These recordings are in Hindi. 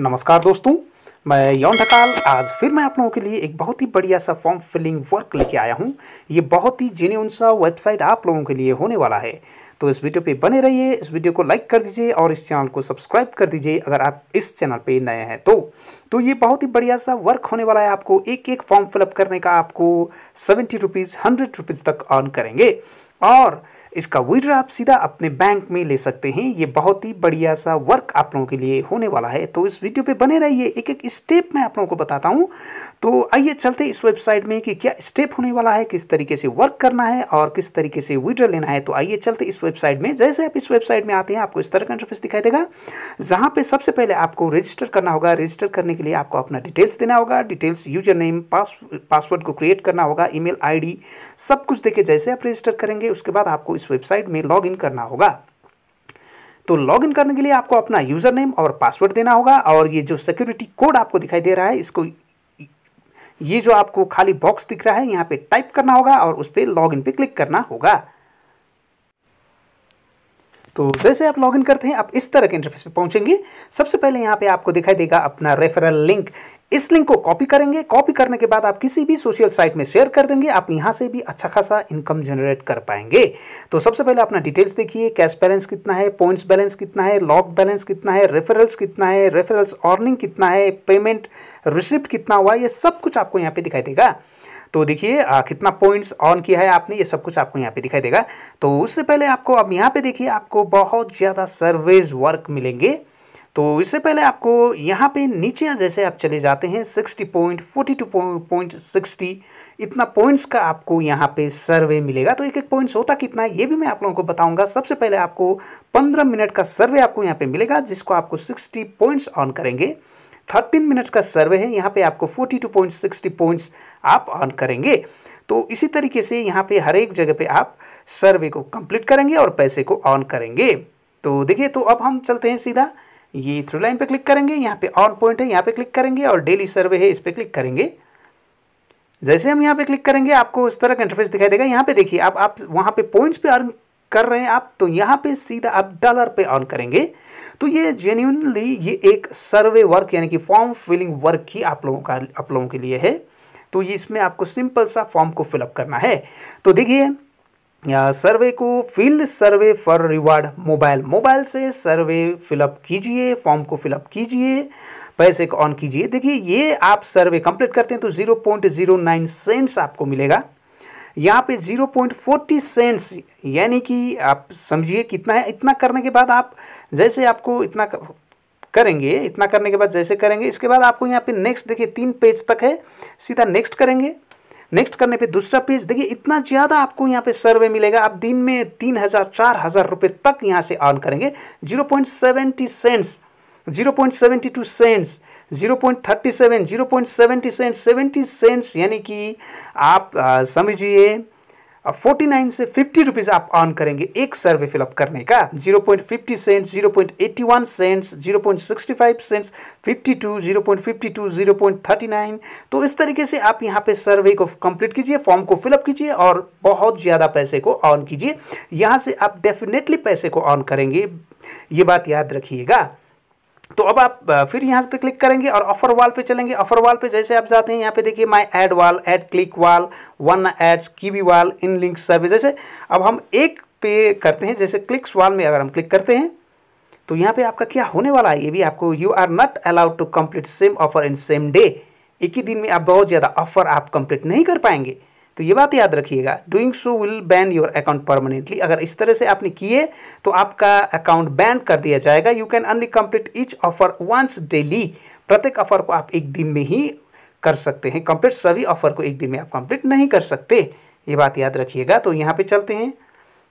नमस्कार दोस्तों मैं यौन ढकाल आज फिर मैं आप लोगों के लिए एक बहुत ही बढ़िया सा फॉर्म फिलिंग वर्क लेके आया हूँ ये बहुत ही जेन्यून सा वेबसाइट आप लोगों के लिए होने वाला है तो इस वीडियो पे बने रहिए इस वीडियो को लाइक कर दीजिए और इस चैनल को सब्सक्राइब कर दीजिए अगर आप इस चैनल पर नए हैं तो तो ये बहुत ही बढ़िया सा वर्क होने वाला है आपको एक एक फॉर्म फिलअप करने का आपको सेवेंटी रुपीज़ हंड्रेड रुपीज़ तक अर्न करेंगे और इसका विड्रो आप सीधा अपने बैंक में ले सकते हैं ये बहुत ही बढ़िया सा वर्क आप लोगों के लिए होने वाला है तो इस वीडियो पे बने रहिए एक एक स्टेप मैं आप लोगों को बताता हूँ तो आइए चलते इस वेबसाइट में कि क्या स्टेप होने वाला है किस तरीके से वर्क करना है और किस तरीके से विड्रा लेना है तो आइए चलते इस वेबसाइट में जैसे आप इस वेबसाइट में आते हैं आपको इस तरह का इंटरफेस दिखाई देगा जहाँ पर सबसे पहले आपको रजिस्टर करना होगा रजिस्टर करने के लिए आपको अपना डिटेल्स देना होगा details user name pass password को क्रिएट करना होगा ईमेल आईडी सब कुछ देखे जैसे आप रजिस्टर करेंगे उसके बाद आपको इस वेबसाइट में लॉगिन करना होगा तो लॉगिन करने के लिए आपको अपना यूज़र नेम और पासवर्ड देना होगा और ये जो सिक्योरिटी कोड आपको दिखाई दे रहा है इसको ये जो आपको खाली बॉक्स दिख रहा है यहाँ पे टाइप करना होगा और उस पर इन पे क्लिक करना होगा तो जैसे आप लॉगिन करते हैं आप इस तरह के इंटरफेस पे पहुंचेंगे सबसे पहले यहाँ पे आपको दिखाई देगा अपना रेफरल लिंक इस लिंक को कॉपी करेंगे कॉपी करने के बाद आप किसी भी सोशल साइट में शेयर कर देंगे आप यहाँ से भी अच्छा खासा इनकम जनरेट कर पाएंगे तो सबसे पहले अपना डिटेल्स देखिए कैश बैलेंस कितना है पॉइंट्स बैलेंस कितना है लॉक बैलेंस कितना है रेफरल्स कितना है रेफरल्स अर्निंग कितना है पेमेंट रिसिप्ट कितना हुआ ये सब कुछ आपको यहाँ पे दिखाई देगा तो देखिए कितना पॉइंट्स ऑन किया है आपने ये सब कुछ आपको यहाँ पे दिखाई देगा तो उससे पहले आपको अब यहाँ पे देखिए आपको बहुत ज़्यादा सर्वेज वर्क मिलेंगे तो इससे पहले आपको यहाँ पे नीचे जैसे आप चले जाते हैं sixty point forty two point sixty इतना पॉइंट्स का आपको यहाँ पे सर्वे मिलेगा तो एक एक पॉइंट्स होता कितना ये भी मैं आप लोगों को बताऊंगा सबसे पहले आपको पंद्रह मिनट का सर्वे आपको यहाँ पे मिलेगा जिसको आपको सिक्सटी पॉइंट्स ऑन करेंगे थर्टीन मिनट्स का सर्वे है यहाँ पे आपको forty two point sixty points आप अर्न करेंगे तो इसी तरीके से यहाँ पे हर एक जगह पे आप सर्वे को कंप्लीट करेंगे और पैसे को ऑन करेंगे तो देखिए तो अब हम चलते हैं सीधा ये थ्रू लाइन पे क्लिक करेंगे यहाँ पे ऑन पॉइंट है यहाँ पे क्लिक करेंगे और डेली सर्वे है इस पर क्लिक करेंगे जैसे हम यहाँ पे क्लिक करेंगे आपको इस तरह का इंटरफेस दिखाई देगा यहाँ पे देखिए आप आप वहाँ पे पॉइंट्स पे अर्न कर रहे हैं आप तो यहाँ पे सीधा आप डॉलर पे ऑन करेंगे तो ये जेन्यूनली ये एक सर्वे वर्क यानी कि फॉर्म फिलिंग वर्क ही आप लोगों का आप लोगों के लिए है तो ये इसमें आपको सिंपल सा फॉर्म को फिलअप करना है तो देखिए सर्वे को field survey for reward mobile mobile से सर्वे फिलअप कीजिए फॉर्म को फिलअप कीजिए पैसे को ऑन कीजिए देखिए ये आप सर्वे कंप्लीट करते हैं तो zero point zero nine cents आपको मिलेगा यहाँ पे 0.40 सेंट्स यानी कि आप समझिए कितना है इतना करने के बाद आप जैसे आपको इतना करेंगे इतना करने के बाद जैसे करेंगे इसके बाद आपको यहाँ पे नेक्स्ट देखिए तीन पेज तक है सीधा नेक्स्ट करेंगे नेक्स्ट करने पे दूसरा पेज देखिए इतना ज़्यादा आपको यहाँ पे सर्वे मिलेगा आप दिन में तीन हज़ार चार हज़ार रुपये तक यहाँ से अर्न करेंगे zero point seventy cents zero point seventy two cents zero point thirty seven zero point seventy cent seventy cents यानी कि आप समझिए फोर्टी नाइन से फिफ्टी रुपीज़ आप ऑन करेंगे एक सर्वे फिलअप करने का zero point fifty cents zero point eighty one cents zero point sixty five cents fifty two zero point fifty two zero point thirty nine तो इस तरीके से आप यहाँ पे सर्वे को कंप्लीट कीजिए फॉर्म को फिलअप कीजिए और बहुत ज़्यादा पैसे को ऑन कीजिए यहाँ से आप डेफिनेटली पैसे को ऑन करेंगे ये बात याद रखिएगा तो अब आप फिर यहाँ पे क्लिक करेंगे और ऑफर वाल पे चलेंगे ऑफर वाल पे जैसे आप जाते हैं यहाँ पे देखिए my ad wall ad click wall one ads we wall in link service जैसे अब हम एक पे करते हैं जैसे क्लिक्स वाल में अगर हम क्लिक करते हैं तो यहाँ पे आपका क्या होने वाला है ये भी आपको you are not allowed to complete same offer in same day एक ही दिन में आप बहुत ज़्यादा ऑफर आप कंप्लीट नहीं कर पाएंगे तो ये बात याद रखिएगा doing so will ban your account permanently अगर इस तरह से आपने किए तो आपका अकाउंट बैन कर दिया जाएगा you can only complete each offer once daily प्रत्येक ऑफर को आप एक दिन में ही कर सकते हैं कंप्लीट सभी ऑफर को एक दिन में आप कंप्लीट नहीं कर सकते ये बात याद रखिएगा तो यहाँ पे चलते हैं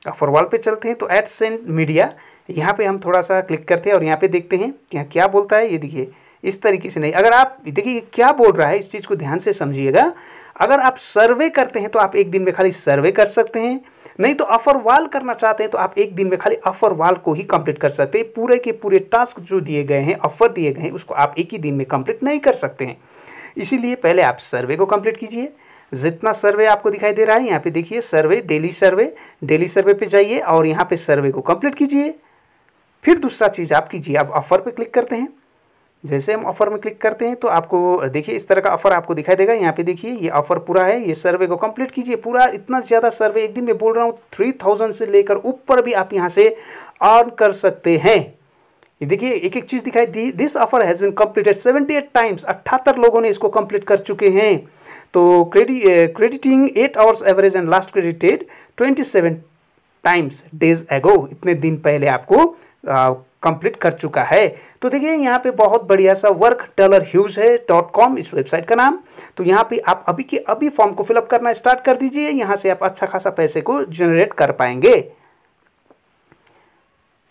ऑफर वॉल पे चलते हैं तो एट सेंट मीडिया यहाँ पे हम थोड़ा सा क्लिक करते हैं और यहाँ पे देखते हैं कि यहाँ क्या बोलता है ये देखिए इस तरीके से नहीं अगर आप देखिए क्या बोल रहा है इस चीज़ को ध्यान से समझिएगा अगर आप सर्वे करते हैं तो आप एक दिन में खाली सर्वे कर सकते हैं नहीं तो अफर वाल करना चाहते हैं तो आप एक दिन में खाली अफर वाल को ही कंप्लीट कर सकते हैं पूरे के पूरे टास्क जो दिए गए हैं ऑफ़र दिए गए हैं उसको आप एक ही दिन में कंप्लीट नहीं कर सकते हैं इसीलिए पहले आप सर्वे को कंप्लीट कीजिए जितना सर्वे आपको दिखाई दे रहा है यहाँ पे देखिए सर्वे डेली सर्वे डेली सर्वे पे जाइए और यहाँ पे सर्वे को कंप्लीट कीजिए फिर दूसरा चीज़ आप कीजिए आप ऑफर पे क्लिक करते हैं जैसे हम ऑफर में क्लिक करते हैं तो आपको देखिए इस तरह का ऑफर आपको दिखाई देगा यहाँ पे देखिए ये ऑफर पूरा है ये सर्वे को कंप्लीट कीजिए पूरा इतना ज़्यादा सर्वे एक दिन में बोल रहा हूँ थ्री थाउजेंड से लेकर ऊपर भी आप यहाँ से अर्न कर सकते हैं ये देखिए एक एक चीज़ दिखाई दी this offer has been completed seventy eight times अट्ठहत्तर लोगों ने इसको कम्प्लीट कर चुके हैं तो credit crediting eight hours average and last credited twenty seven times days ago इतने दिन पहले आपको कंप्लीट कर चुका है तो देखिए यहाँ पे बहुत बढ़िया सा वर्क टेलर ह्यूज है डॉट कॉम इस वेबसाइट का नाम तो यहाँ पे आप अभी के अभी फॉर्म को फिलअप करना स्टार्ट कर दीजिए यहाँ से आप अच्छा खासा पैसे को जनरेट कर पाएंगे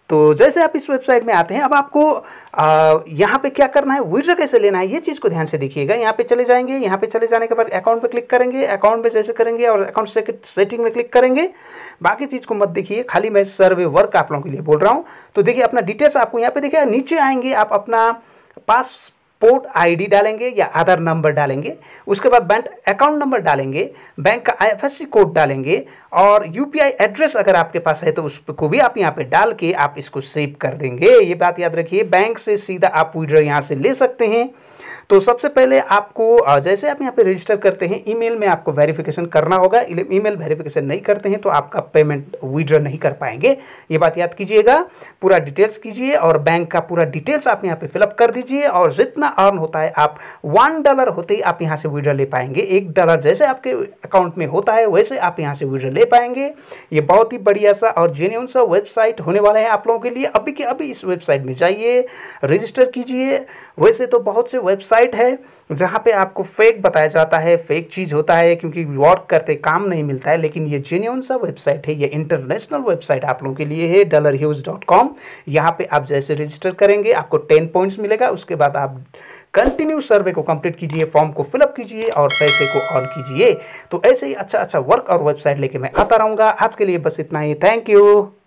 तो जैसे आप इस वेबसाइट में आते हैं अब आपको यहाँ पे क्या करना है विड्रो कैसे लेना है ये चीज़ को ध्यान से देखिएगा यहाँ पे चले जाएंगे यहाँ पे चले जाने के बाद अकाउंट पे क्लिक करेंगे अकाउंट पे जैसे करेंगे और अकाउंट सेटिंग में क्लिक करेंगे बाकी चीज़ को मत देखिए खाली मैं सर्वे वर्क आप लोगों के लिए बोल रहा हूँ तो देखिए अपना डिटेल्स आपको यहाँ पर देखिए नीचे आएंगे आप अपना पास पोर्ट आईडी डालेंगे या आधार नंबर डालेंगे उसके बाद बैंक अकाउंट नंबर डालेंगे बैंक का आईएफएससी कोड डालेंगे और यूपीआई एड्रेस अगर आपके पास है तो उसको भी आप यहाँ पे डाल के आप इसको सेव कर देंगे ये बात याद रखिए बैंक से सीधा आप विड्रॉ यहाँ से ले सकते हैं तो सबसे पहले आपको जैसे आप यहाँ पे रजिस्टर करते हैं ईमेल में आपको वेरिफिकेशन करना होगा ईमेल वेरिफिकेशन नहीं करते हैं तो आपका पेमेंट विड्रॉ नहीं कर पाएंगे ये बात याद कीजिएगा पूरा डिटेल्स कीजिए और बैंक का पूरा डिटेल्स आप यहाँ पे फिलअप कर दीजिए और जितना अर्न होता है आप वन डॉलर होते ही आप यहाँ से विड्रॉ ले पाएंगे एक डॉलर जैसे आपके अकाउंट में होता है वैसे आप यहाँ से विड्रॉ ले पाएंगे ये बहुत ही बढ़िया सा और जेन्यून सा वेबसाइट होने वाला है आप लोगों के लिए अभी के अभी इस वेबसाइट में जाइए रजिस्टर कीजिए वैसे तो बहुत से वेबसाइट है जहाँ पर आपको फेक बताया जाता है फेक चीज़ होता है क्योंकि वर्क करते काम नहीं मिलता है लेकिन ये जेन्यून सा वेबसाइट है ये इंटरनेशनल वेबसाइट आप लोगों के लिए है डॉलर ह्यूज डॉट कॉम यहाँ पर आप जैसे रजिस्टर करेंगे आपको टेन पॉइंट्स मिलेगा उसके बाद आप कंटिन्यू सर्वे को कंप्लीट कीजिए फॉर्म को फिलअप कीजिए और पैसे को ऑन कीजिए तो ऐसे ही अच्छा अच्छा वर्क और वेबसाइट लेके मैं आता रहूँगा आज के लिए बस इतना ही थैंक यू